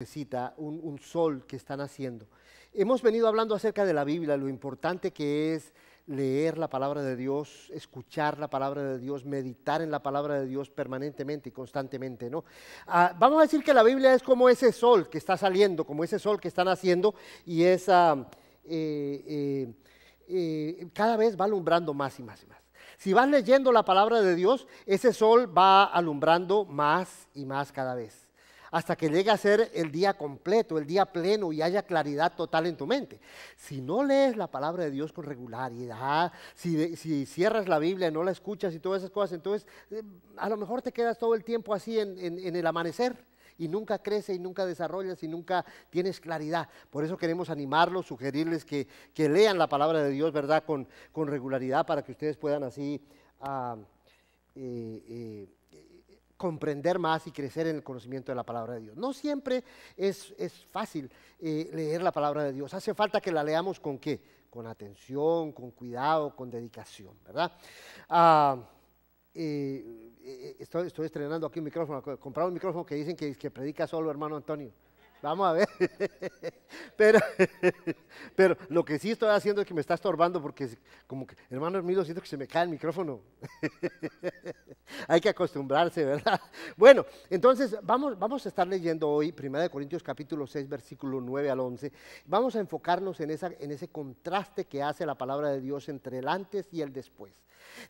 necesita, un, sol que están haciendo. Hemos venido hablando acerca de la Biblia, lo importante que es leer la palabra de Dios, escuchar la palabra de Dios, meditar en la palabra de Dios permanentemente y constantemente, ¿no? Ah, vamos a decir que la Biblia es como ese sol que está saliendo, como ese sol que están haciendo y esa eh, eh, eh, cada vez va alumbrando más y más y más. Si vas leyendo la palabra de Dios, ese sol va alumbrando más y más cada vez hasta que llegue a ser el día completo, el día pleno y haya claridad total en tu mente. Si no lees la palabra de Dios con regularidad, si, cierras la Biblia, no la escuchas y todas esas cosas, entonces eh, a lo mejor te quedas todo el tiempo así en, el amanecer y nunca crece y nunca desarrollas y nunca tienes claridad. Por eso queremos animarlos, sugerirles que, lean la palabra de Dios, ¿verdad? Con, regularidad para que ustedes puedan así ah, eh, eh, comprender más y crecer en el conocimiento de la palabra de Dios. No siempre es, fácil eh, leer la palabra de Dios. Hace falta que la leamos con qué? Con atención, con cuidado, con dedicación, ¿verdad? Ah, eh, eh, estoy, estoy, estrenando aquí un micrófono, comprado un micrófono que dicen que, que predica solo hermano Antonio. Vamos a ver. Pero, pero lo que sí estoy haciendo es que me está estorbando porque como que, hermano míos siento que se me cae el micrófono. Hay que acostumbrarse, ¿verdad? Bueno, entonces vamos, vamos a estar leyendo hoy 1 Corintios capítulo 6, versículo 9 al 11. Vamos a enfocarnos en, esa, en ese contraste que hace la palabra de Dios entre el antes y el después.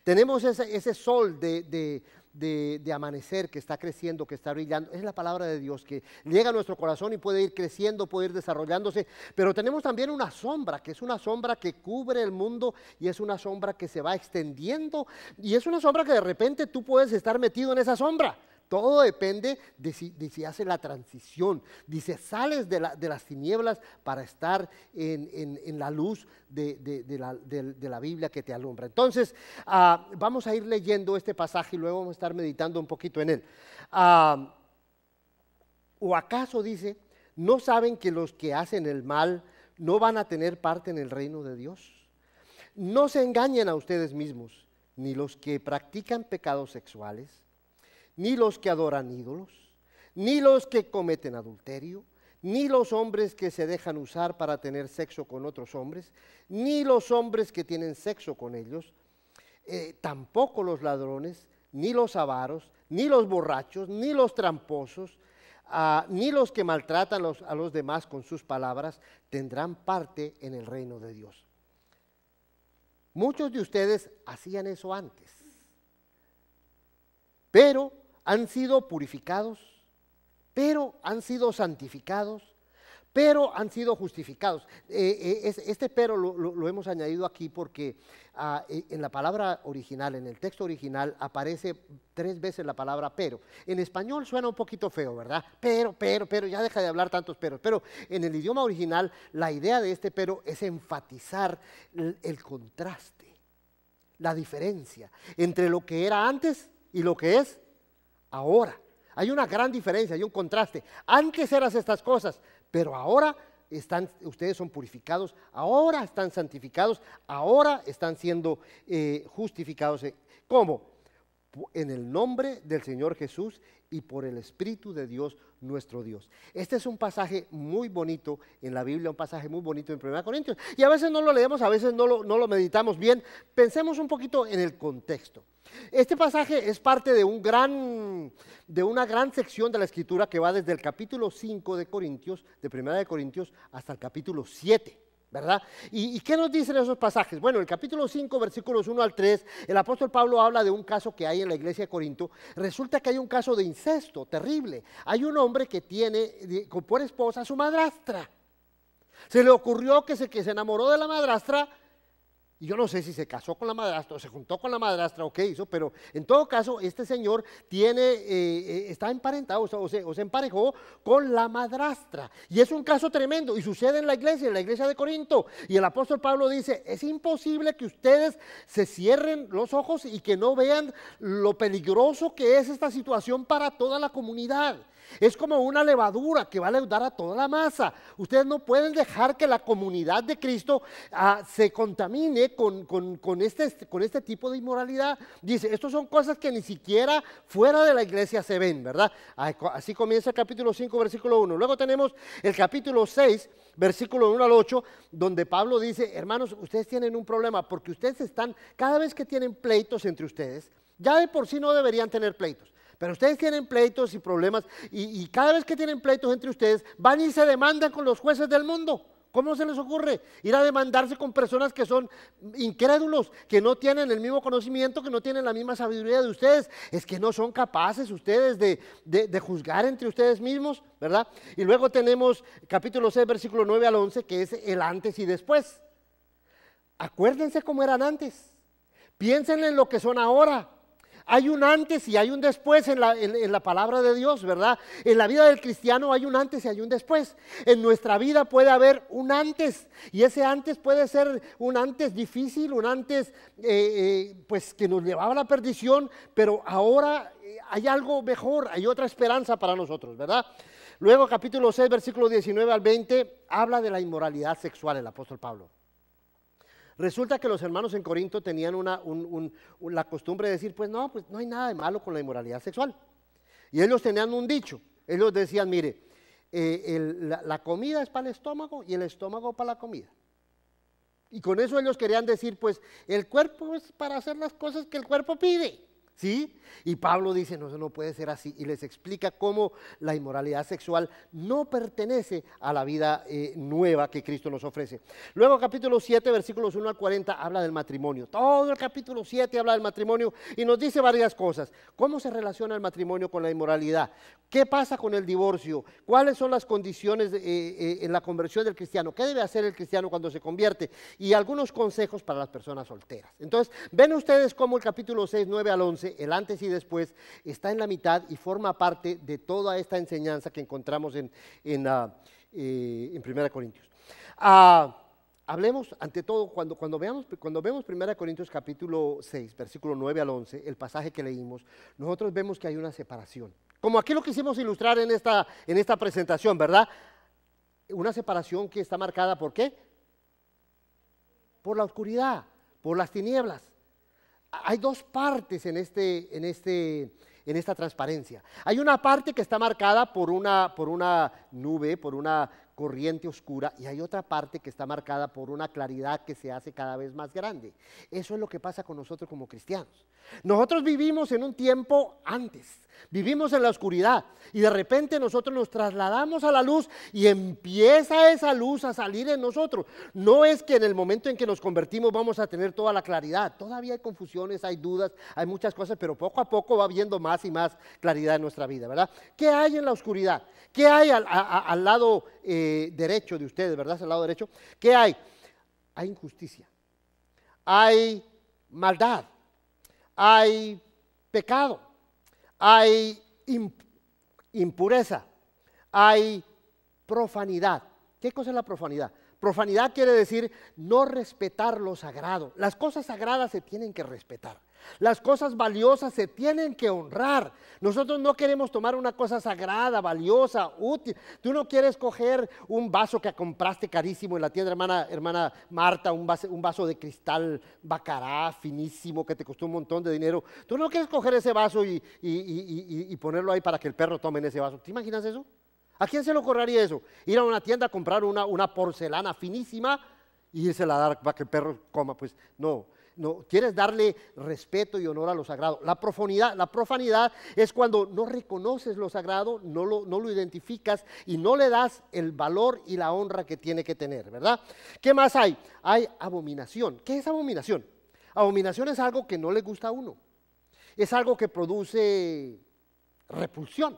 Tenemos ese, sol de, de de, amanecer, que está creciendo, que está brillando. Es la palabra de Dios que llega a nuestro corazón y puede ir creciendo, puede ir desarrollándose. Pero tenemos también una sombra, que es una sombra que cubre el mundo y es una sombra que se va extendiendo. Y es una sombra que de repente tú puedes estar metido en esa sombra. Todo depende de si, hace la transición. Dice, sales de, las tinieblas para estar en, la luz de la, Biblia que te alumbra. Entonces, ah, vamos a ir leyendo este pasaje y luego vamos a estar meditando un poquito en él. Ah, ¿O acaso dice, no saben que los que hacen el mal no van a tener parte en el reino de Dios? No se engañen a ustedes mismos, ni los que practican pecados sexuales ni los que adoran ídolos, ni los que cometen adulterio, ni los hombres que se dejan usar para tener sexo con otros hombres, ni los hombres que tienen sexo con ellos, eh, tampoco los ladrones, ni los avaros, ni los borrachos, ni los tramposos, ah, ni los que maltratan a los demás con sus palabras, tendrán parte en el reino de Dios. Muchos de ustedes hacían eso antes, pero han sido purificados, pero han sido santificados, pero han sido justificados. Eh, eh, este pero lo, hemos añadido aquí porque ah, e, en la palabra original, en el texto original, aparece tres veces la palabra pero. En español suena un poquito feo, ¿verdad? Pero, pero, pero, ya deja de hablar tantos peros. Pero en el idioma original, la idea de este pero es enfatizar el contraste, la diferencia entre lo que era antes y lo que es ahora. Hay una gran diferencia, hay un contraste. Antes eras estas cosas, pero ahora están, ustedes son purificados, ahora están santificados, ahora están siendo eh, justificados. ¿Cómo? en el nombre del Señor Jesús y por el Espíritu de Dios nuestro Dios. Este es un pasaje muy bonito en la Biblia, un pasaje muy bonito en 1 Corintios. Y a veces no lo leemos, a veces no lo, meditamos bien. Pensemos un poquito en el contexto. Este pasaje es parte de, un gran, de una gran sección de la escritura que va desde el capítulo 5 de Corintios, de 1 de Corintios, hasta el capítulo 7. ¿verdad? ¿Y, qué nos dicen esos pasajes? Bueno, el capítulo 5, versículos 1 al 3, el apóstol Pablo habla de un caso que hay en la iglesia de Corinto. Resulta que hay un caso de incesto terrible. Hay un hombre que tiene por esposa a su madrastra. Se le ocurrió que se, que se enamoró de la madrastra y yo no sé si se casó con la madrastra o se juntó con la madrastra o qué hizo, pero en todo caso este señor tiene, eh, eh, está emparentado o, se, emparejó con la madrastra. Y es un caso tremendo y sucede en la iglesia, en la iglesia de Corinto. Y el apóstol Pablo dice, es imposible que ustedes se cierren los ojos y que no vean lo peligroso que es esta situación para toda la comunidad. Es como una levadura que va a leudar a toda la masa. Ustedes no pueden dejar que la comunidad de Cristo ah, se contamine con, este, con este tipo de inmoralidad. Dice, estas son cosas que ni siquiera fuera de la iglesia se ven, ¿verdad? Así comienza el capítulo 5, versículo 1. Luego tenemos el capítulo 6, versículo 1 al 8, donde Pablo dice, hermanos, ustedes tienen un problema porque ustedes están, cada vez que tienen pleitos entre ustedes, ya de por sí no deberían tener pleitos. Pero ustedes tienen pleitos y problemas y, cada vez que tienen pleitos entre ustedes van y se demandan con los jueces del mundo. ¿Cómo se les ocurre ir a demandarse con personas que son incrédulos, que no tienen el mismo conocimiento, que no tienen la misma sabiduría de ustedes? Es que no son capaces ustedes de, juzgar entre ustedes mismos, ¿verdad? Y luego tenemos capítulo 6, versículo 9 al 11, que es el antes y después. Acuérdense cómo eran antes. Piensen en lo que son ahora. Hay un antes y hay un después en la, palabra de Dios, ¿verdad? En la vida del cristiano hay un antes y hay un después. En nuestra vida puede haber un antes y ese antes puede ser un antes difícil, un antes eh, eh, pues que nos llevaba a la perdición, pero ahora eh, hay algo mejor, hay otra esperanza para nosotros, ¿verdad? Luego capítulo 6, versículo 19 al 20, habla de la inmoralidad sexual el apóstol Pablo. Resulta que los hermanos en Corinto tenían una, la costumbre de decir, pues no, pues no hay nada de malo con la inmoralidad sexual. Y ellos tenían un dicho, ellos decían, mire, eh, la, la comida es para el estómago y el estómago para la comida. Y con eso ellos querían decir, pues el cuerpo es para hacer las cosas que el cuerpo pide. ¿Sí? Y Pablo dice, no, eso no puede ser así. Y les explica cómo la inmoralidad sexual no pertenece a la vida eh, nueva que Cristo nos ofrece. Luego capítulo 7, versículos 1 al 40, habla del matrimonio. Todo el capítulo 7 habla del matrimonio y nos dice varias cosas. ¿Cómo se relaciona el matrimonio con la inmoralidad? ¿Qué pasa con el divorcio? ¿Cuáles son las condiciones eh, eh, en la conversión del cristiano? ¿Qué debe hacer el cristiano cuando se convierte? Y algunos consejos para las personas solteras. Entonces, ven ustedes cómo el capítulo 6, 9 al 11 el antes y después está en la mitad y forma parte de toda esta enseñanza que encontramos en, en, 1 ah, eh, Corintios. Ah, hablemos, ante todo, cuando, cuando, veamos, cuando vemos primera Corintios capítulo 6, versículo 9 al 11, el pasaje que leímos, nosotros vemos que hay una separación. Como aquí lo quisimos ilustrar en esta, en esta presentación, ¿verdad? Una separación que está marcada por qué? Por la oscuridad, por las tinieblas hay dos partes en, este, en, este, en esta transparencia. Hay una parte que está marcada por una, por una nube, por una corriente oscura y hay otra parte que está marcada por una claridad que se hace cada vez más grande. Eso es lo que pasa con nosotros como cristianos. Nosotros vivimos en un tiempo antes, vivimos en la oscuridad y de repente nosotros nos trasladamos a la luz y empieza esa luz a salir en nosotros. No es que en el momento en que nos convertimos vamos a tener toda la claridad, todavía hay confusiones, hay dudas, hay muchas cosas, pero poco a poco va viendo más y más claridad en nuestra vida, ¿verdad? ¿Qué hay en la oscuridad? ¿Qué hay al, al lado eh, derecho de ustedes, ¿verdad? el lado derecho, ¿qué hay? Hay injusticia, hay maldad, hay pecado, hay impureza, hay profanidad. ¿Qué cosa es la profanidad? Profanidad quiere decir no respetar lo sagrado. Las cosas sagradas se tienen que respetar. Las cosas valiosas se tienen que honrar. Nosotros no queremos tomar una cosa sagrada, valiosa, útil. Tú no quieres coger un vaso que compraste carísimo en la tienda, hermana, hermana Marta, un vaso, un vaso de cristal bacará finísimo que te costó un montón de dinero. Tú no quieres coger ese vaso y, ponerlo ahí para que el perro tome en ese vaso. ¿Te imaginas eso? ¿A quién se le ocurriría eso? Ir a una tienda a comprar una, porcelana finísima y irse la dar para que el perro coma. Pues no no, quieres darle respeto y honor a lo sagrado. La profanidad, la profanidad es cuando no reconoces lo sagrado, no lo, no lo identificas y no le das el valor y la honra que tiene que tener, ¿verdad? ¿Qué más hay? Hay abominación. ¿Qué es abominación? Abominación es algo que no le gusta a uno. Es algo que produce repulsión.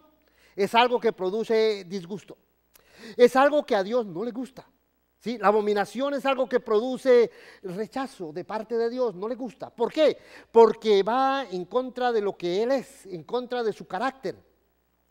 Es algo que produce disgusto. Es algo que a Dios no le gusta. La abominación es algo que produce rechazo de parte de Dios, no le gusta. ¿Por qué? Porque va en contra de lo que Él es, en contra de su carácter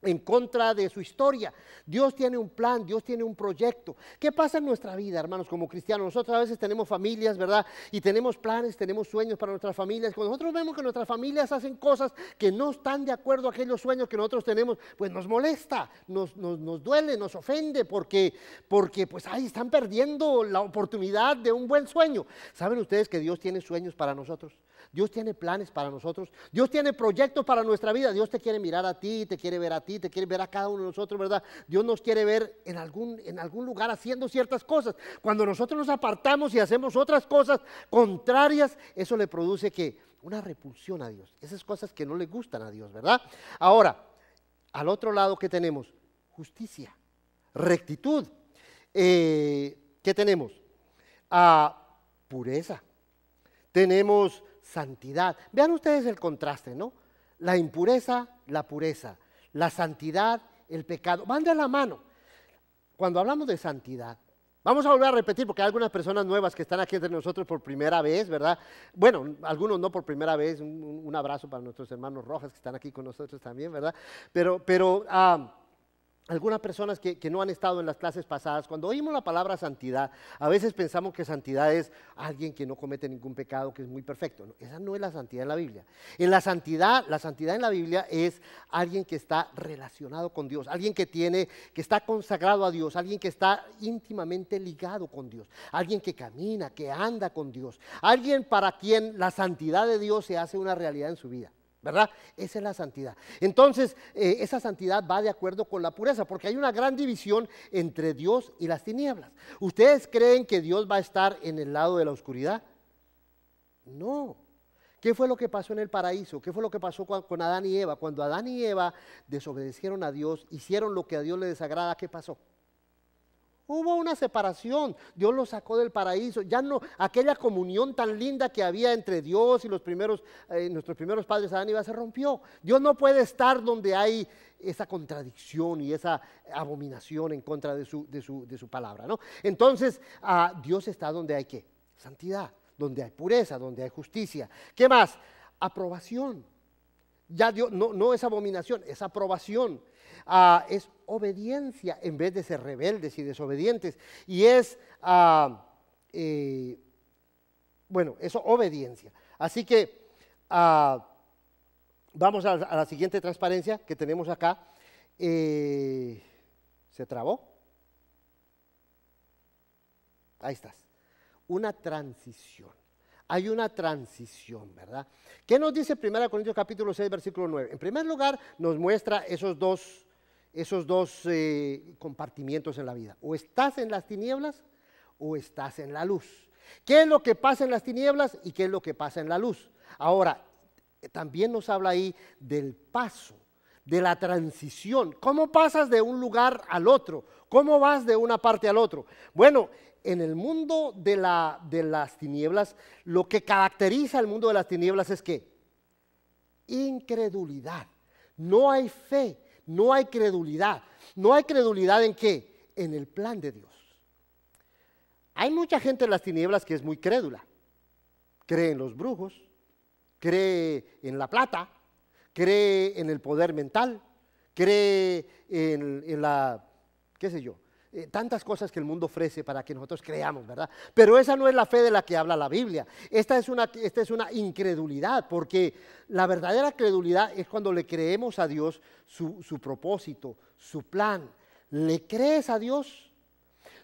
en contra de su historia. Dios tiene un plan, Dios tiene un proyecto. ¿Qué pasa en nuestra vida, hermanos, como cristianos? Nosotros a veces tenemos familias, ¿verdad? Y tenemos planes, tenemos sueños para nuestras familias. Cuando nosotros vemos que nuestras familias hacen cosas que no están de acuerdo a aquellos sueños que nosotros tenemos, pues nos molesta, nos, nos, duele, nos ofende, porque, porque pues ahí están perdiendo la oportunidad de un buen sueño. ¿Saben ustedes que Dios tiene sueños para nosotros? Dios tiene planes para nosotros, Dios tiene proyectos para nuestra vida, Dios te quiere mirar a ti, te quiere ver a ti, te quiere ver a cada uno de nosotros, ¿verdad? Dios nos quiere ver en algún, en algún lugar haciendo ciertas cosas. Cuando nosotros nos apartamos y hacemos otras cosas contrarias, eso le produce que una repulsión a Dios, esas cosas que no le gustan a Dios, ¿verdad? Ahora, al otro lado que tenemos, justicia, rectitud. Eh, ¿Qué tenemos? A ah, pureza. Tenemos santidad. Vean ustedes el contraste, ¿no? La impureza, la pureza, la santidad, el pecado. Van de la mano. Cuando hablamos de santidad, Vamos a volver a repetir porque hay algunas personas nuevas que están aquí entre nosotros por primera vez, ¿verdad? Bueno, algunos no por primera vez. Un, abrazo para nuestros hermanos rojas que están aquí con nosotros también, ¿verdad? Pero, pero ah, algunas personas que, no han estado en las clases pasadas, cuando oímos la palabra santidad, a veces pensamos que santidad es alguien que no comete ningún pecado, que es muy perfecto. esa no es la santidad en la Biblia. En la santidad, la santidad en la Biblia es alguien que está relacionado con Dios, alguien que tiene, que está consagrado a Dios, alguien que está íntimamente ligado con Dios, alguien que camina, que anda con Dios, alguien para quien la santidad de Dios se hace una realidad en su vida. ¿Verdad? Esa es la santidad. Entonces, eh, esa santidad va de acuerdo con la pureza, porque hay una gran división entre Dios y las tinieblas. ¿Ustedes creen que Dios va a estar en el lado de la oscuridad? No. ¿Qué fue lo que pasó en el paraíso? ¿Qué fue lo que pasó con Adán y Eva? Cuando Adán y Eva desobedecieron a Dios, hicieron lo que a Dios le desagrada, ¿qué pasó? Hubo una separación, Dios lo sacó del paraíso, ya no aquella comunión tan linda que había entre Dios y los primeros, eh, nuestros primeros padres Adán y Eva se rompió. Dios no puede estar donde hay esa contradicción y esa abominación en contra de su, de su, palabra. ¿no? Entonces, ah, Dios está donde hay qué? Santidad, donde hay pureza, donde hay justicia. ¿Qué más? Aprobación. Ya Dios, no, no es abominación, es aprobación. Ah, es obediencia en vez de ser rebeldes y desobedientes. Y es, ah, eh, bueno, eso obediencia. Así que ah, vamos a, la siguiente transparencia que tenemos acá. Eh, ¿Se trabó? Ahí estás. Una transición hay una transición, ¿verdad? ¿Qué nos dice 1 Corintios capítulo 6, versículo 9? En primer lugar, nos muestra esos dos, esos dos eh, compartimientos en la vida. O estás en las tinieblas o estás en la luz. ¿Qué es lo que pasa en las tinieblas y qué es lo que pasa en la luz? Ahora, también nos habla ahí del paso, de la transición. ¿Cómo pasas de un lugar al otro? ¿Cómo vas de una parte al otro? Bueno, en el mundo de, la, de las tinieblas, lo que caracteriza el mundo de las tinieblas es que incredulidad. No hay fe, no hay credulidad. No hay credulidad en qué? En el plan de Dios. Hay mucha gente en las tinieblas que es muy crédula. Cree en los brujos, cree en la plata, cree en el poder mental, cree en la, qué sé yo, eh, tantas cosas que el mundo ofrece para que nosotros creamos, ¿verdad? Pero esa no es la fe de la que habla la Biblia. Esta es una, esta es una incredulidad, porque la verdadera credulidad es cuando le creemos a Dios su, propósito, su plan. ¿Le crees a Dios?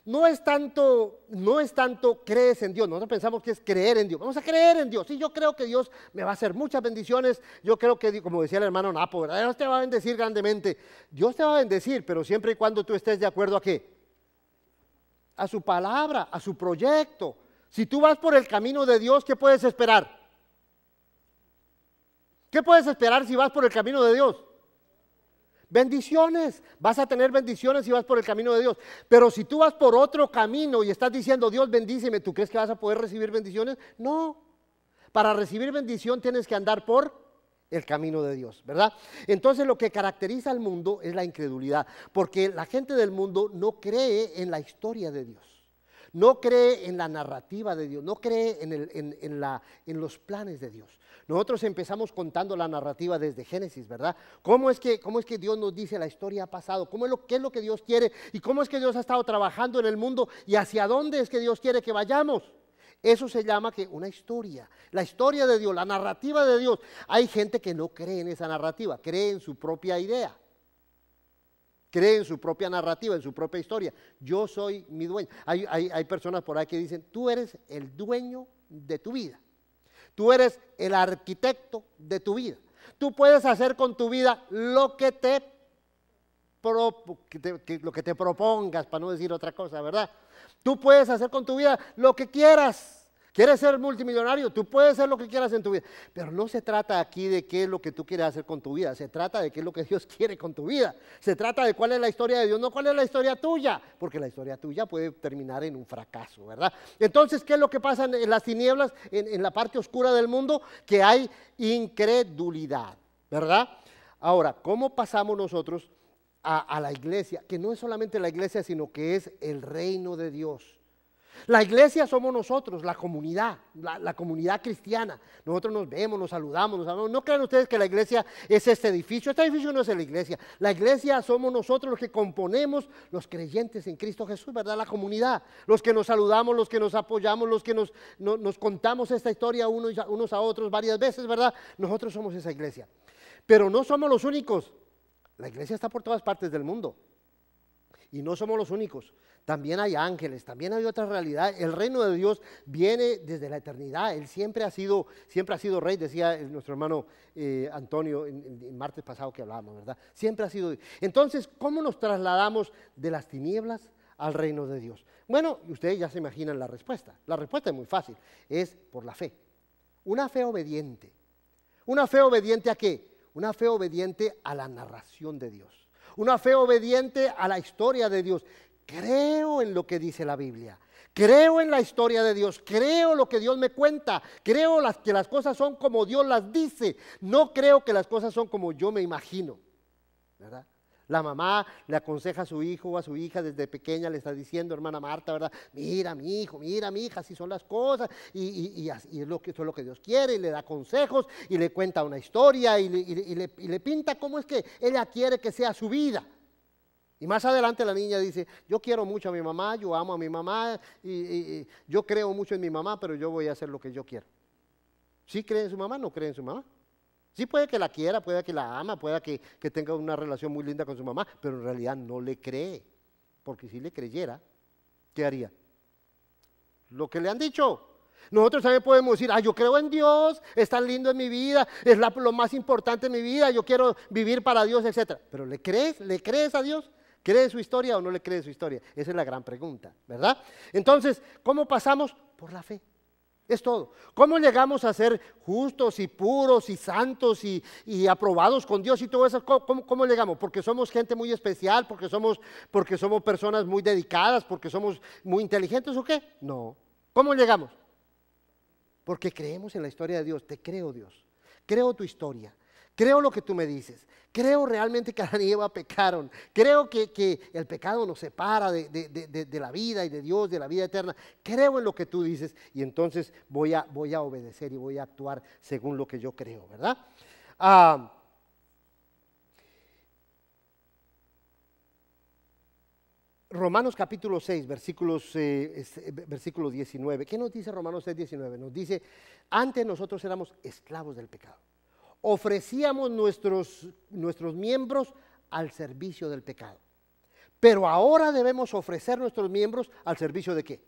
No es, tanto, no es tanto, crees en Dios. Nosotros pensamos que es creer en Dios. Vamos a creer en Dios. Sí, yo creo que Dios me va a hacer muchas bendiciones. Yo creo que, como decía el hermano Napo, ¿verdad? Dios te va a bendecir grandemente. Dios te va a bendecir, pero siempre y cuando tú estés de acuerdo a qué? a su palabra, a su proyecto. Si tú vas por el camino de Dios, ¿qué puedes esperar? ¿Qué puedes esperar si vas por el camino de Dios? Bendiciones. Vas a tener bendiciones si vas por el camino de Dios. Pero si tú vas por otro camino y estás diciendo, Dios bendíceme, ¿tú crees que vas a poder recibir bendiciones? No. Para recibir bendición tienes que andar por el camino de Dios, ¿verdad? Entonces lo que caracteriza al mundo es la incredulidad, porque la gente del mundo no cree en la historia de Dios, no cree en la narrativa de Dios, no cree en, los planes de Dios. Nosotros empezamos contando la narrativa desde Génesis, ¿verdad? ¿Cómo es que, cómo es que Dios nos dice la historia ha pasado? ¿Cómo es lo, ¿Qué es lo que Dios quiere? ¿Y cómo es que Dios ha estado trabajando en el mundo? ¿Y hacia dónde es que Dios quiere que vayamos? Eso se llama que una historia, la historia de Dios, la narrativa de Dios. Hay gente que no cree en esa narrativa, cree en su propia idea. Cree en su propia narrativa, en su propia historia. Yo soy mi dueño. Hay, personas por ahí que dicen, tú eres el dueño de tu vida. Tú eres el arquitecto de tu vida. Tú puedes hacer con tu vida lo que te, lo que te propongas, para no decir otra cosa, ¿verdad? Tú puedes hacer con tu vida lo que quieras. ¿Quieres ser multimillonario? Tú puedes ser lo que quieras en tu vida. Pero no se trata aquí de qué es lo que tú quieres hacer con tu vida. Se trata de qué es lo que Dios quiere con tu vida. Se trata de cuál es la historia de Dios, no cuál es la historia tuya. Porque la historia tuya puede terminar en un fracaso, ¿verdad? Entonces, ¿qué es lo que pasa en las tinieblas, en, la parte oscura del mundo? Que hay incredulidad, ¿verdad? Ahora, ¿cómo pasamos nosotros a, a la iglesia? Que no es solamente la iglesia, sino que es el reino de Dios. La iglesia somos nosotros, la comunidad, la, comunidad cristiana. Nosotros nos vemos, nos saludamos, nos No crean ustedes que la iglesia es este edificio. Este edificio no es la iglesia. La iglesia somos nosotros los que componemos los creyentes en Cristo Jesús, ¿verdad? La comunidad. Los que nos saludamos, los que nos apoyamos, los que nos, contamos esta historia unos a otros varias veces, ¿verdad? Nosotros somos esa iglesia. Pero no somos los únicos. La iglesia está por todas partes del mundo. Y no somos los únicos también hay ángeles, también hay otra realidad. El reino de Dios viene desde la eternidad. Él siempre ha sido, siempre ha sido rey, decía nuestro hermano eh, Antonio el martes pasado que hablábamos, ¿verdad? Siempre ha sido. Entonces, ¿cómo nos trasladamos de las tinieblas al reino de Dios? Bueno, ustedes ya se imaginan la respuesta. La respuesta es muy fácil, es por la fe. Una fe obediente. ¿Una fe obediente a qué? Una fe obediente a la narración de Dios. Una fe obediente a la historia de Dios creo en lo que dice la Biblia. Creo en la historia de Dios, creo lo que Dios me cuenta, creo que las cosas son como Dios las dice, no creo que las cosas son como yo me imagino. La mamá le aconseja a su hijo o a su hija desde pequeña, le está diciendo, hermana Marta, ¿verdad? Mira, mi hijo, mira, mi hija, así son las cosas, y, es lo que, eso es lo que Dios quiere, y le da consejos, y le cuenta una historia, y le, le pinta cómo es que ella quiere que sea su vida. Y más adelante la niña dice, yo quiero mucho a mi mamá, yo amo a mi mamá, y, yo creo mucho en mi mamá, pero yo voy a hacer lo que yo quiero. ¿Sí cree en su mamá? No cree en su mamá. Sí puede que la quiera, puede que la ama, puede que, tenga una relación muy linda con su mamá, pero en realidad no le cree. Porque si le creyera, ¿qué haría? Lo que le han dicho, nosotros también podemos decir, ah, yo creo en Dios, es tan lindo en mi vida, es lo más importante en mi vida, yo quiero vivir para Dios, etc. Pero ¿le crees? ¿Le crees a Dios? ¿Cree su historia o no le cree su historia? Esa es la gran pregunta, ¿verdad? Entonces, ¿cómo pasamos? Por la fe. Es todo. ¿Cómo llegamos a ser justos y puros y santos y, aprobados con Dios y todo eso? ¿Cómo, llegamos? Porque somos gente muy especial, porque somos, porque somos personas muy dedicadas, porque somos muy inteligentes o qué? No. ¿Cómo llegamos? Porque creemos en la historia de Dios. Te creo Dios. Creo tu historia. Creo lo que tú me dices. Creo realmente que Adán y Eva pecaron. Creo que, el pecado nos separa de, la vida y de Dios, de la vida eterna. Creo en lo que tú dices y entonces voy a, voy a obedecer y voy a actuar según lo que yo creo, ¿verdad? Ah, Romanos capítulo 6, versículos, eh, eh, versículo 19. ¿Qué nos dice Romanos 6, 19? Nos dice, antes nosotros éramos esclavos del pecado ofrecíamos nuestros, nuestros miembros al servicio del pecado. Pero ahora debemos ofrecer nuestros miembros al servicio de qué?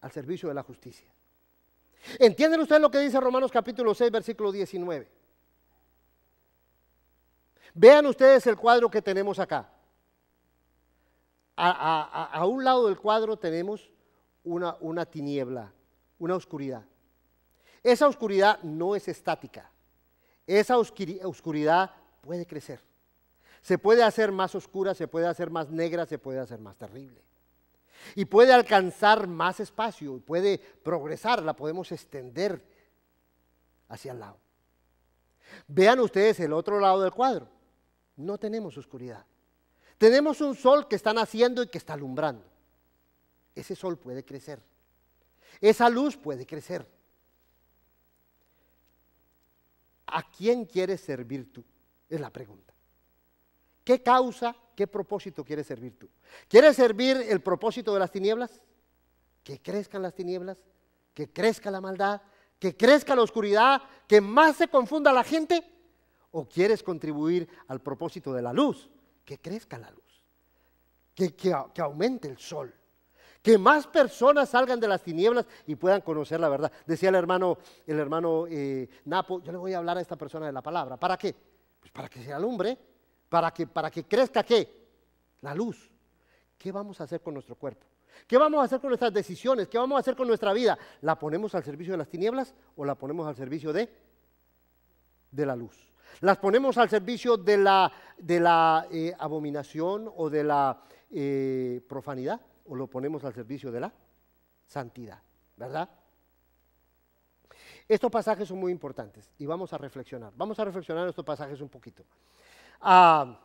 Al servicio de la justicia. ¿Entienden ustedes lo que dice Romanos capítulo 6, versículo 19? Vean ustedes el cuadro que tenemos acá. A, a un lado del cuadro tenemos una, una tiniebla, una oscuridad. Esa oscuridad no es estática esa oscuridad puede crecer. Se puede hacer más oscura, se puede hacer más negra, se puede hacer más terrible. Y puede alcanzar más espacio, puede progresar, la podemos extender hacia el lado. Vean ustedes el otro lado del cuadro. No tenemos oscuridad. Tenemos un sol que está naciendo y que está alumbrando. Ese sol puede crecer. Esa luz puede crecer. ¿A quién quieres servir tú? Es la pregunta. ¿Qué causa, qué propósito quieres servir tú? ¿Quieres servir el propósito de las tinieblas? Que crezcan las tinieblas, que crezca la maldad, que crezca la oscuridad, que más se confunda la gente. ¿O quieres contribuir al propósito de la luz? Que crezca la luz, que, que, que aumente el sol, que más personas salgan de las tinieblas y puedan conocer la verdad. Decía el hermano, el hermano eh, Napo, yo le voy a hablar a esta persona de la palabra. ¿Para qué? Pues para que se alumbre, para que, para que crezca qué? La luz. ¿Qué vamos a hacer con nuestro cuerpo? ¿Qué vamos a hacer con nuestras decisiones? ¿Qué vamos a hacer con nuestra vida? ¿La ponemos al servicio de las tinieblas o la ponemos al servicio de, de la luz? ¿Las ponemos al servicio de la, de la eh, abominación o de la eh, profanidad? o lo ponemos al servicio de la santidad, ¿verdad? Estos pasajes son muy importantes y vamos a reflexionar. Vamos a reflexionar estos pasajes un poquito. Ah,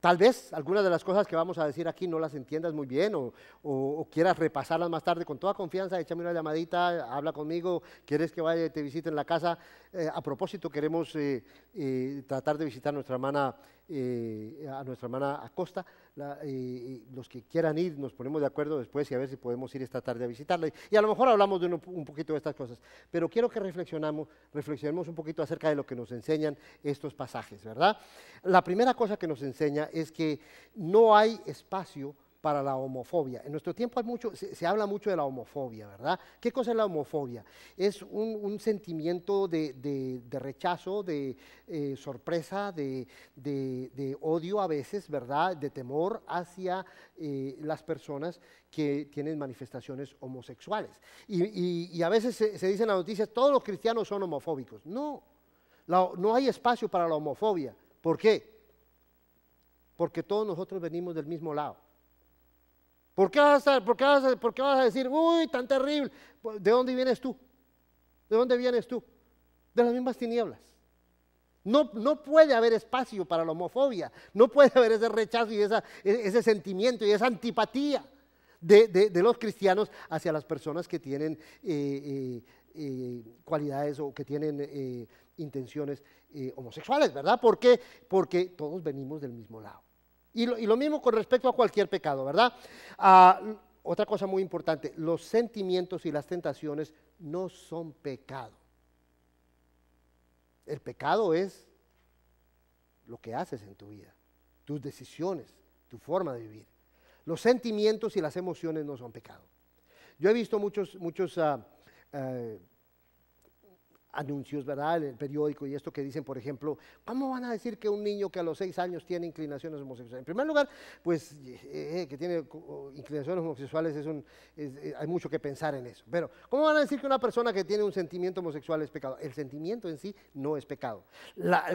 tal vez algunas de las cosas que vamos a decir aquí no las entiendas muy bien o, quieras repasarlas más tarde con toda confianza, échame una llamadita, habla conmigo, quieres que vaya y te visite en la casa. Eh, a propósito, queremos eh, eh, tratar de visitar a nuestra hermana eh, a nuestra hermana Acosta. La, eh, eh, los que quieran ir, nos ponemos de acuerdo después y a ver si podemos ir esta tarde a visitarla. Y a lo mejor hablamos de un poquito de estas cosas. Pero quiero que reflexionamos, reflexionemos un poquito acerca de lo que nos enseñan estos pasajes, ¿verdad? La primera cosa que nos enseña es que no hay espacio para la homofobia. En nuestro tiempo hay mucho, se, habla mucho de la homofobia, ¿verdad? ¿Qué cosa es la homofobia? Es un, sentimiento de, rechazo, de eh, sorpresa, de, odio a veces, ¿verdad? De temor hacia eh, las personas que tienen manifestaciones homosexuales. Y, a veces se, dice dicen en las noticias, todos los cristianos son homofóbicos. No, no hay espacio para la homofobia. ¿Por qué? Porque todos nosotros venimos del mismo lado. ¿Por qué, vas a, por, qué ¿Por qué decir, uy, tan terrible? Pues, ¿De dónde vienes tú? ¿De dónde vienes tú? De las mismas tinieblas. No, no, puede haber espacio para la homofobia, no puede haber ese rechazo y esa, e, ese sentimiento y esa antipatía de, los cristianos hacia las personas que tienen eh, eh, eh, cualidades o que tienen intenciones homosexuales, ¿verdad? ¿Por qué? Porque todos venimos del mismo lado. Y lo, mismo con respecto a cualquier pecado, ¿verdad? Ah, otra cosa muy importante, los sentimientos y las tentaciones no son pecado. El pecado es lo que haces en tu vida, tus decisiones, tu forma de vivir. Los sentimientos y las emociones no son pecado. Yo he visto muchos, muchos ah, eh, anuncios, ¿verdad? En el periódico y esto que dicen, por ejemplo, ¿cómo van a decir que un niño que a los seis años tiene inclinaciones homosexuales? En primer lugar, pues eh, eh, que tiene inclinaciones homosexuales es un, eh, hay mucho que pensar en eso. Pero, ¿cómo van a decir que una persona que tiene un sentimiento homosexual es pecado? El sentimiento en sí no es pecado.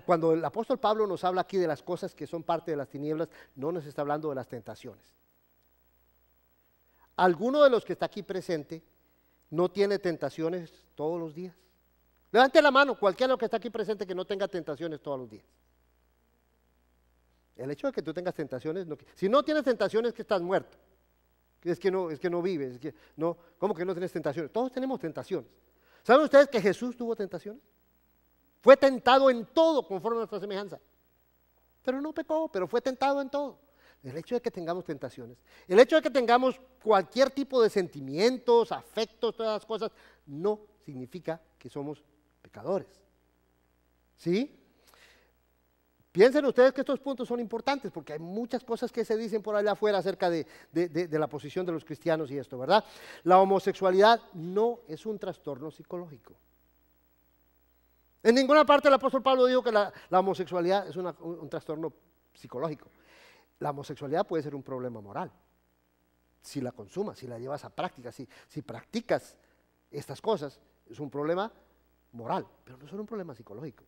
cuando el apóstol Pablo nos habla aquí de las cosas que son parte de las tinieblas, no nos está hablando de las tentaciones. ¿Alguno de los que está aquí presente no tiene tentaciones todos los días? Levante la mano, cualquiera que está aquí presente que no tenga tentaciones todos los días. El hecho de que tú tengas tentaciones, si no tienes tentaciones, que estás muerto. Es que no, es que no vives, no, ¿cómo que no tienes tentaciones? Todos tenemos tentaciones. ¿Saben ustedes que Jesús tuvo tentaciones? Fue tentado en todo conforme a nuestra semejanza. Pero no pecó, pero fue tentado en todo. El hecho de que tengamos tentaciones, el hecho de que tengamos cualquier tipo de sentimientos, afectos, todas las cosas, no significa que somos pecadores. ¿Sí? Piensen ustedes que estos puntos son importantes porque hay muchas cosas que se dicen por allá afuera acerca de, la posición de los cristianos y esto, ¿verdad? La homosexualidad no es un trastorno psicológico. En ninguna parte el apóstol Pablo dijo que la, homosexualidad es un, trastorno psicológico. La homosexualidad puede ser un problema moral. Si la consumas, si la llevas a práctica, si, si practicas estas cosas, es un problema moral, pero no son un problema psicológico.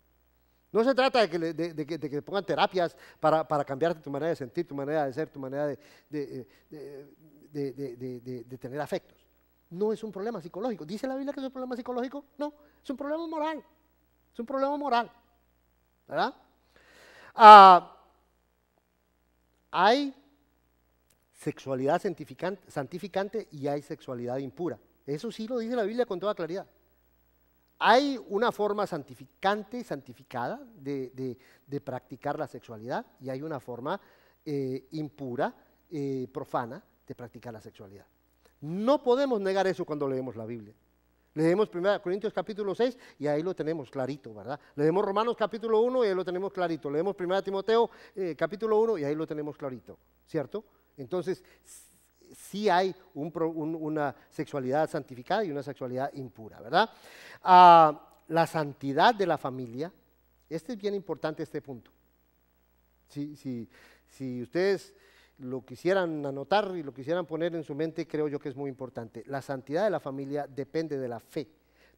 No se trata de que, de, pongan terapias para, cambiarte tu manera de sentir, tu manera de ser, tu manera eh, de tener afectos. No es un problema psicológico. ¿Dice la Biblia que es un problema psicológico? No, es un problema moral. Es un problema moral. ¿Verdad? Ah, hay sexualidad santificante y hay sexualidad impura. Eso sí lo dice la Biblia con toda claridad. Hay una forma santificante y santificada de, practicar la sexualidad y hay una forma eh, impura, eh, profana, de practicar la sexualidad. No podemos negar eso cuando leemos la Biblia. Leemos 1 Corintios capítulo 6 y ahí lo tenemos clarito, ¿verdad? Leemos Romanos capítulo 1 y ahí lo tenemos clarito. Leemos 1 Timoteo eh, capítulo 1 y ahí lo tenemos clarito, ¿cierto? Entonces, sí hay una sexualidad santificada y una sexualidad impura, ¿verdad? Ah, la santidad de la familia, este es bien importante este punto. Si, si ustedes lo quisieran anotar y lo quisieran poner en su mente, creo yo que es muy importante. La santidad de la familia depende de la fe,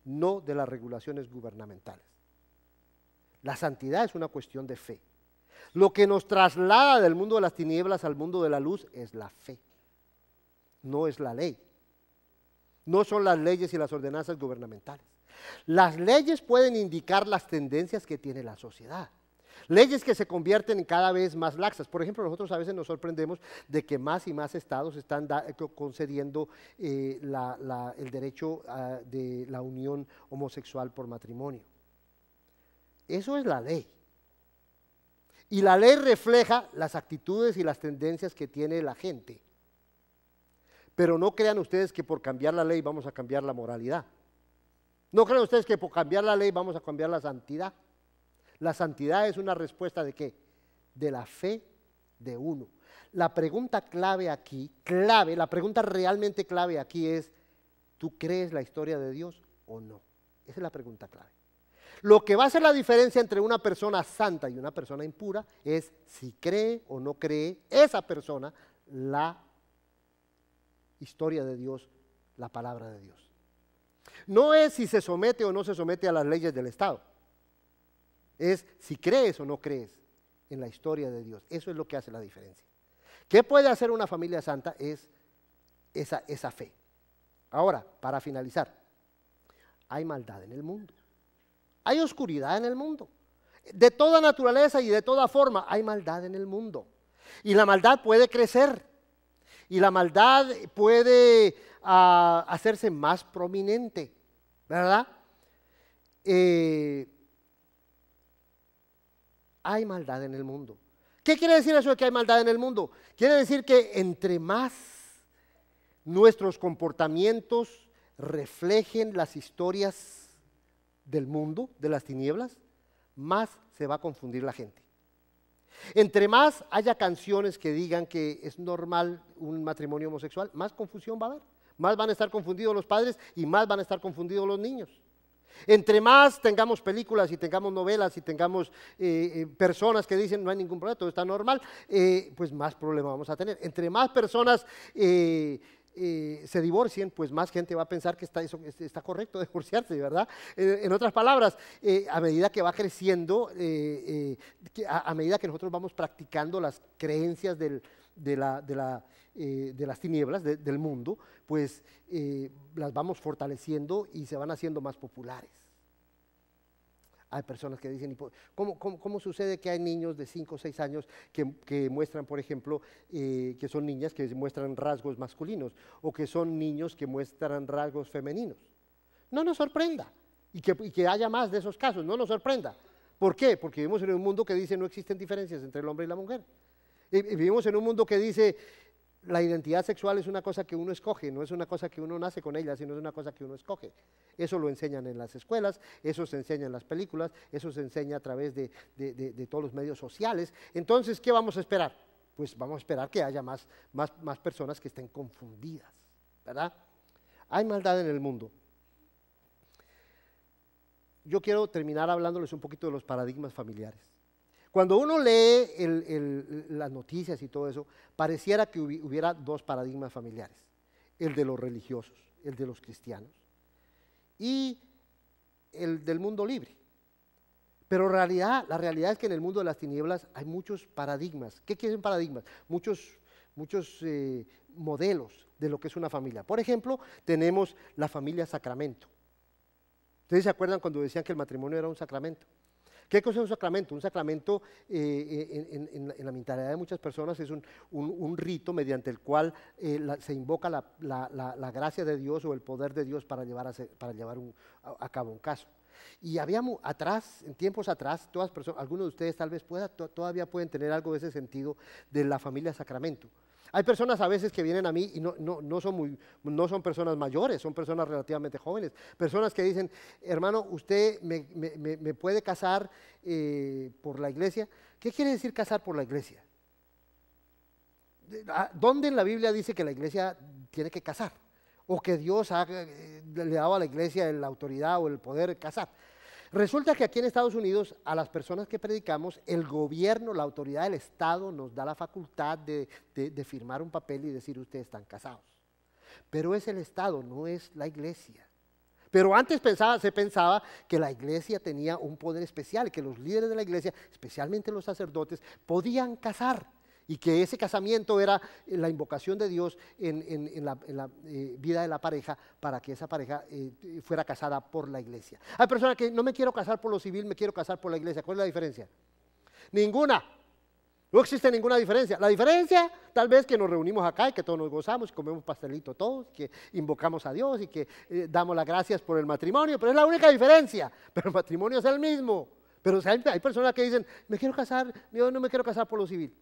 no de las regulaciones gubernamentales. La santidad es una cuestión de fe. Lo que nos traslada del mundo de las tinieblas al mundo de la luz es la fe no es la ley. No son las leyes y las ordenanzas gubernamentales. Las leyes pueden indicar las tendencias que tiene la sociedad. Leyes que se convierten en cada vez más laxas. Por ejemplo, nosotros a veces nos sorprendemos de que más y más estados están concediendo eh, el derecho ah, de la unión homosexual por matrimonio. Eso es la ley. Y la ley refleja las actitudes y las tendencias que tiene la gente. Pero no crean ustedes que por cambiar la ley vamos a cambiar la moralidad. No crean ustedes que por cambiar la ley vamos a cambiar la santidad. La santidad es una respuesta de qué? De la fe de uno. La pregunta clave aquí, clave, la pregunta realmente clave aquí es, ¿tú crees la historia de Dios o no? Esa es la pregunta clave. Lo que va a ser la diferencia entre una persona santa y una persona impura es si cree o no cree esa persona la historia de Dios, la palabra de Dios. No es si se somete o no se somete a las leyes del Estado. Es si crees o no crees en la historia de Dios. Eso es lo que hace la diferencia. ¿Qué puede hacer una familia santa? Es esa, esa fe. Ahora, para finalizar, hay maldad en el mundo. Hay oscuridad en el mundo. De toda naturaleza y de toda forma hay maldad en el mundo. Y la maldad puede crecer y la maldad puede ah, hacerse más prominente, ¿verdad? Eh, hay maldad en el mundo. ¿Qué quiere decir eso de que hay maldad en el mundo? Quiere decir que entre más nuestros comportamientos reflejen las historias del mundo, de las tinieblas, más se va a confundir la gente. Entre más haya canciones que digan que es normal un matrimonio homosexual, más confusión va a haber. Más van a estar confundidos los padres y más van a estar confundidos los niños. Entre más tengamos películas y tengamos novelas y tengamos eh, eh, personas que dicen no hay ningún problema, todo está normal, eh, pues más problema vamos a tener. Entre más personas... Eh, se divorcien, pues más gente va a pensar que está, correcto divorciarse, ¿verdad? en otras palabras, eh, a medida que va creciendo, eh, a, medida que nosotros vamos practicando las creencias de, las tinieblas del mundo, pues las vamos fortaleciendo y se van haciendo más populares. Hay personas que dicen, ¿cómo, sucede que hay niños de 5 o 6 años que, muestran, por ejemplo, eh, que son niñas que muestran rasgos masculinos o que son niños que muestran rasgos femeninos? No nos sorprenda. Y que, haya más de esos casos, no nos sorprenda. ¿Por qué? Porque vivimos en un mundo que dice no existen diferencias entre el hombre y la mujer. Eh, eh, vivimos en un mundo que dice la identidad sexual es una cosa que uno escoge, no es una cosa que uno nace con ella, sino es una cosa que uno escoge. Eso lo enseñan en las escuelas, eso se enseña en las películas, eso se enseña a través de, todos los medios sociales. Entonces, ¿qué vamos a esperar? Pues vamos a esperar que haya más, más, más personas que estén confundidas, ¿verdad? Hay maldad en el mundo. Yo quiero terminar hablándoles un poquito de los paradigmas familiares. Cuando uno lee las noticias y todo eso, pareciera que hubiera dos paradigmas familiares, el de los religiosos, el de los cristianos, y el del mundo libre. Pero realidad, la realidad es que en el mundo de las tinieblas hay muchos paradigmas. ¿Qué quieren paradigmas? Muchos, eh, modelos de lo que es una familia. Por ejemplo, tenemos la familia sacramento. ¿Ustedes se acuerdan cuando decían que el matrimonio era un sacramento? ¿Qué cosa es un sacramento? Un sacramento eh, eh, en, la mentalidad de muchas personas es un, rito mediante el cual eh, se invoca la, gracia de Dios o el poder de Dios para llevar a, para llevar a, cabo un caso. Y habíamos atrás, en tiempos atrás, todas personas, algunos de ustedes tal vez pueda, todavía pueden tener algo de ese sentido de la familia sacramento. Hay personas a veces que vienen a mí y no, son muy, no son personas mayores, son personas relativamente jóvenes. Personas que dicen, hermano, usted me, puede casar eh, por la iglesia. ¿Qué quiere decir casar por la iglesia? Ah, ¿Dónde en la Biblia dice que la iglesia tiene que casar? O que Dios eh, le le dado a la iglesia la autoridad o el poder de casar. Resulta que aquí en Estados Unidos, a las personas que predicamos, el gobierno, la autoridad del Estado nos da la facultad de, firmar un papel y decir ustedes están casados. Pero es el Estado, no es la iglesia. Pero antes se pensaba que la iglesia tenía un poder especial, que los líderes de la iglesia, especialmente los sacerdotes, podían casar y que ese casamiento era la invocación de Dios en, la, eh, vida de la pareja para que esa pareja eh, fuera casada por la iglesia. Hay personas que no me quiero casar por lo civil, me quiero casar por la iglesia. ¿Cuál es la diferencia? Ninguna. No existe ninguna diferencia. La diferencia tal vez que nos reunimos acá y que todos nos gozamos, y comemos pastelito todos, que invocamos a Dios y que eh, damos las gracias por el matrimonio, pero es la única diferencia. Pero el matrimonio es el mismo. Pero hay, personas que dicen, me quiero casar, yo no me quiero casar por lo civil.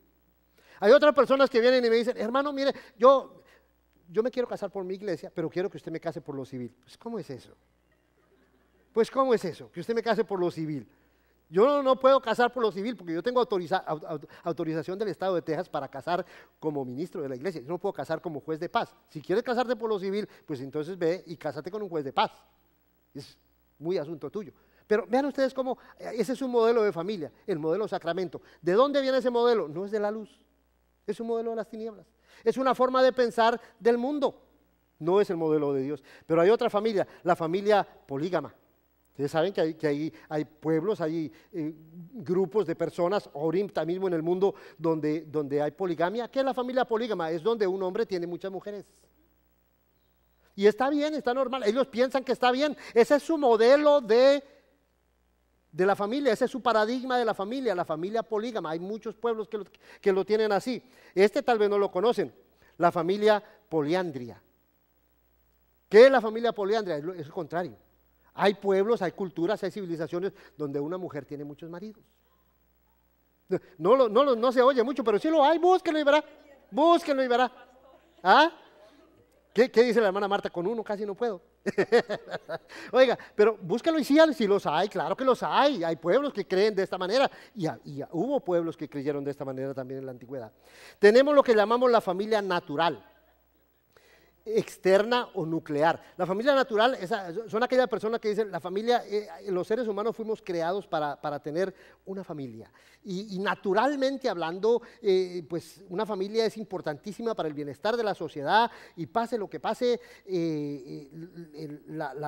Hay otras personas que vienen y me dicen, hermano, mire, yo, yo me quiero casar por mi iglesia, pero quiero que usted me case por lo civil. Pues, ¿cómo es eso? Pues, ¿cómo es eso? Que usted me case por lo civil. Yo no, puedo casar por lo civil porque yo tengo autorización del Estado de Texas para casar como ministro de la iglesia. Yo no puedo casar como juez de paz. Si quieres casarte por lo civil, pues entonces ve y cásate con un juez de paz. Es muy asunto tuyo. Pero vean ustedes cómo eh, ese es un modelo de familia, el modelo sacramento. ¿De dónde viene ese modelo? No es de la luz. Es un modelo de las tinieblas. Es una forma de pensar del mundo. No es el modelo de Dios. Pero hay otra familia, la familia polígama. Ustedes saben que hay, que hay, hay pueblos, hay eh, grupos de personas, ahorita mismo en el mundo, donde, donde hay poligamia. ¿Qué es la familia polígama? Es donde un hombre tiene muchas mujeres. Y está bien, está normal. Ellos piensan que está bien. Ese es su modelo de de la familia. Ese es su paradigma de la familia, la familia polígama. Hay muchos pueblos que lo, que lo tienen así. Este tal vez no lo conocen, la familia poliandria. ¿Qué es la familia poliandria? Es, lo, contrario. Hay pueblos, hay culturas, hay civilizaciones donde una mujer tiene muchos maridos. No, no, no, no se oye mucho, pero si lo hay, búsquenlo y verá. Búsquenlo y verá. ¿Ah? ¿Qué dice la hermana Marta? Con uno casi no puedo. Oiga, pero búscalo y sí, si los hay, claro que los hay. Hay pueblos que creen de esta manera y, y hubo pueblos que creyeron de esta manera también en la antigüedad. Tenemos lo que llamamos la familia natural externa o nuclear. La familia natural son aquellas personas que dicen, la familia, eh, los seres humanos fuimos creados para, para tener una familia. Y, naturalmente hablando, eh, pues una familia es importantísima para el bienestar de la sociedad y pase lo que pase, eh,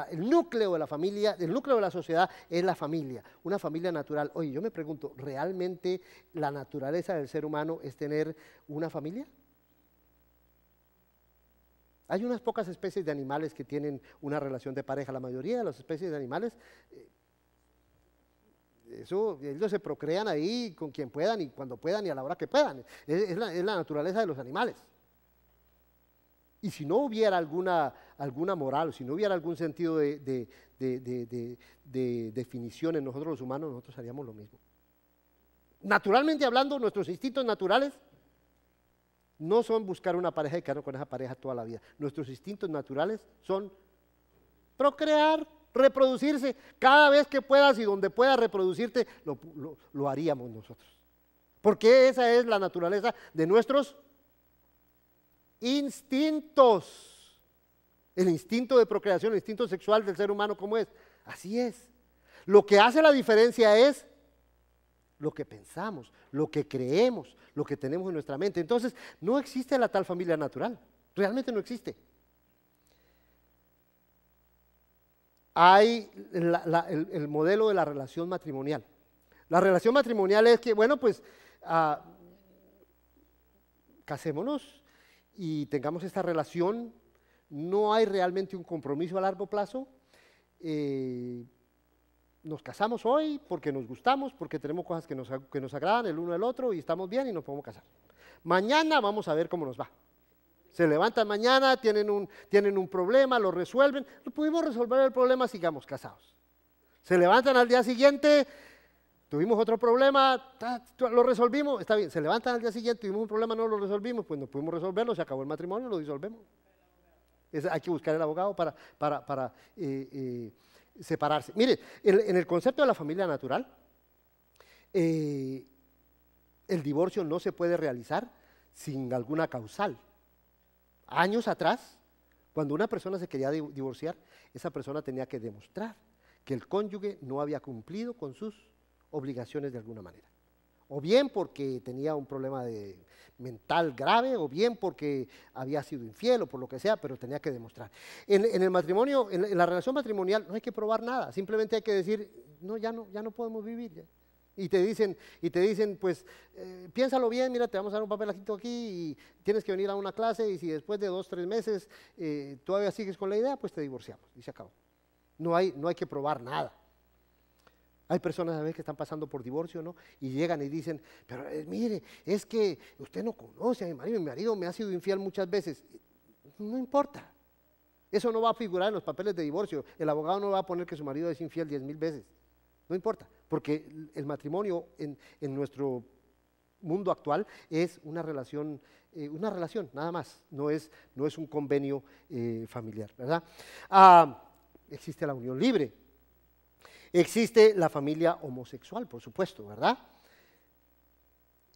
el, núcleo de la familia, el núcleo de la sociedad es la familia, una familia natural. Oye, yo me pregunto, ¿realmente la naturaleza del ser humano es tener una familia? Hay unas pocas especies de animales que tienen una relación de pareja. La mayoría de las especies de animales, eh, ellos se procrean ahí con quien puedan y cuando puedan y a la hora que puedan. Es, la, naturaleza de los animales. Y si no hubiera alguna, alguna moral, si no hubiera algún sentido de definición en nosotros los humanos, nosotros haríamos lo mismo. Naturalmente hablando, nuestros instintos naturales no son buscar una pareja y quedarnos con esa pareja toda la vida. Nuestros instintos naturales son procrear, reproducirse. Cada vez que puedas y donde puedas reproducirte, lo, haríamos nosotros. Porque esa es la naturaleza de nuestros instintos. El instinto de procreación, el instinto sexual del ser humano, ¿cómo es? Así es. Lo que hace la diferencia es lo que pensamos, lo que creemos, lo que tenemos en nuestra mente. Entonces, no existe la tal familia natural, realmente no existe. Hay el, modelo de la relación matrimonial. La relación matrimonial es que, bueno, pues ah, casémonos y tengamos esta relación. No hay realmente un compromiso a largo plazo. Eh, nos casamos hoy porque nos gustamos, porque tenemos cosas que nos, agradan el uno al otro y estamos bien y nos podemos casar. Mañana vamos a ver cómo nos va. Se levantan mañana, tienen un, tienen un problema, lo resuelven. No pudimos resolver el problema, sigamos casados. Se levantan al día siguiente, tuvimos otro problema, lo resolvimos, está bien. Se levantan al día siguiente, tuvimos un problema, no lo resolvimos, pues no pudimos resolverlo, se acabó el matrimonio, lo disolvemos. hay que buscar el abogado para, para, para eh, eh, separarse. Mire, en, el concepto de la familia natural, eh, el divorcio no se puede realizar sin alguna causal. Años atrás, cuando una persona se quería divorciar, esa persona tenía que demostrar que el cónyuge no había cumplido con sus obligaciones de alguna manera o bien porque tenía un problema de mental grave, o bien porque había sido infiel o por lo que sea, pero tenía que demostrar. En, el matrimonio, en, la relación matrimonial, no hay que probar nada, simplemente hay que decir, no, ya no, ya no podemos vivir. Y te dicen, y te dicen pues eh, piénsalo bien, mira, te vamos a dar un papelajito aquí y tienes que venir a una clase y si después de dos, tres meses eh, todavía sigues con la idea, pues te divorciamos y se acabó. No hay, no hay que probar nada. Hay personas a veces que están pasando por divorcio, ¿no? Y llegan y dicen, pero eh, mire, es que usted no conoce a mi marido, mi marido me ha sido infiel muchas veces. No importa. Eso no va a figurar en los papeles de divorcio. El abogado no va a poner que su marido es infiel diez mil veces. No importa, porque el matrimonio en, nuestro mundo actual es una relación, eh, una relación, nada más. No es, no es un convenio eh, familiar, ¿verdad? Ah, existe la unión libre, Existe la familia homosexual, por supuesto, ¿verdad?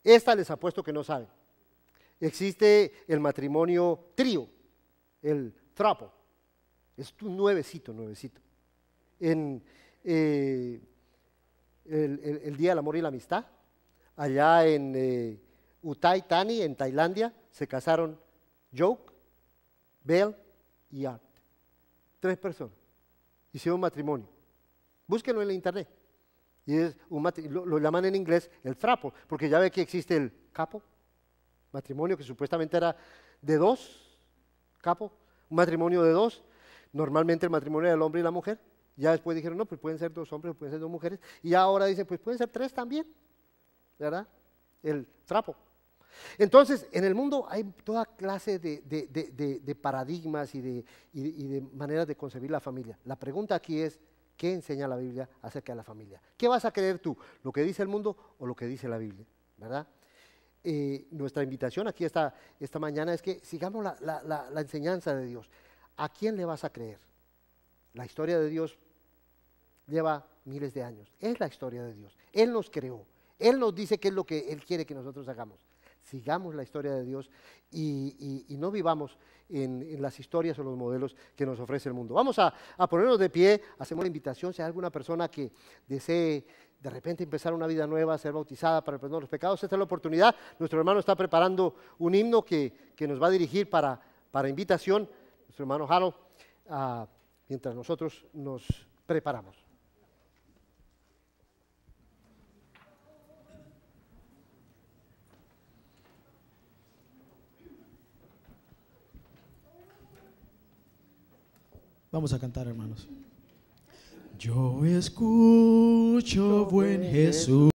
Esta les apuesto que no saben. Existe el matrimonio trío, el trapo. Es un nuevecito, nuevecito. En eh, el, Día del Amor y la Amistad, allá en eh, en Tailandia, se casaron Joke, Bell y Art. Tres personas. Hicieron matrimonio. Búsquenlo en la internet. Y es un lo, llaman en inglés el trapo, porque ya ve que existe el capo, matrimonio que supuestamente era de dos, capo, un matrimonio de dos. Normalmente el matrimonio era el hombre y la mujer. Ya después dijeron, no, pues pueden ser dos hombres, pueden ser dos mujeres. Y ahora dicen, pues pueden ser tres también. ¿Verdad? El trapo. Entonces, en el mundo hay toda clase de, paradigmas y, y de maneras de concebir la familia. La pregunta aquí es, ¿Qué enseña la Biblia acerca de la familia? ¿Qué vas a creer tú? ¿Lo que dice el mundo o lo que dice la Biblia? ¿Verdad? Eh, nuestra invitación aquí esta, esta mañana es que sigamos la, enseñanza de Dios. ¿A quién le vas a creer? La historia de Dios lleva miles de años. Es la historia de Dios. Él nos creó. Él nos dice qué es lo que Él quiere que nosotros hagamos sigamos la historia de Dios y, no vivamos en, las historias o los modelos que nos ofrece el mundo. Vamos a, ponernos de pie, hacemos la invitación, si hay alguna persona que desee de repente empezar una vida nueva, ser bautizada para el perdón de los pecados, esta es la oportunidad. Nuestro hermano está preparando un himno que, nos va a dirigir para, invitación, nuestro hermano Harold, ah, mientras nosotros nos preparamos. Vamos a cantar, hermanos. Yo escucho, buen Jesús.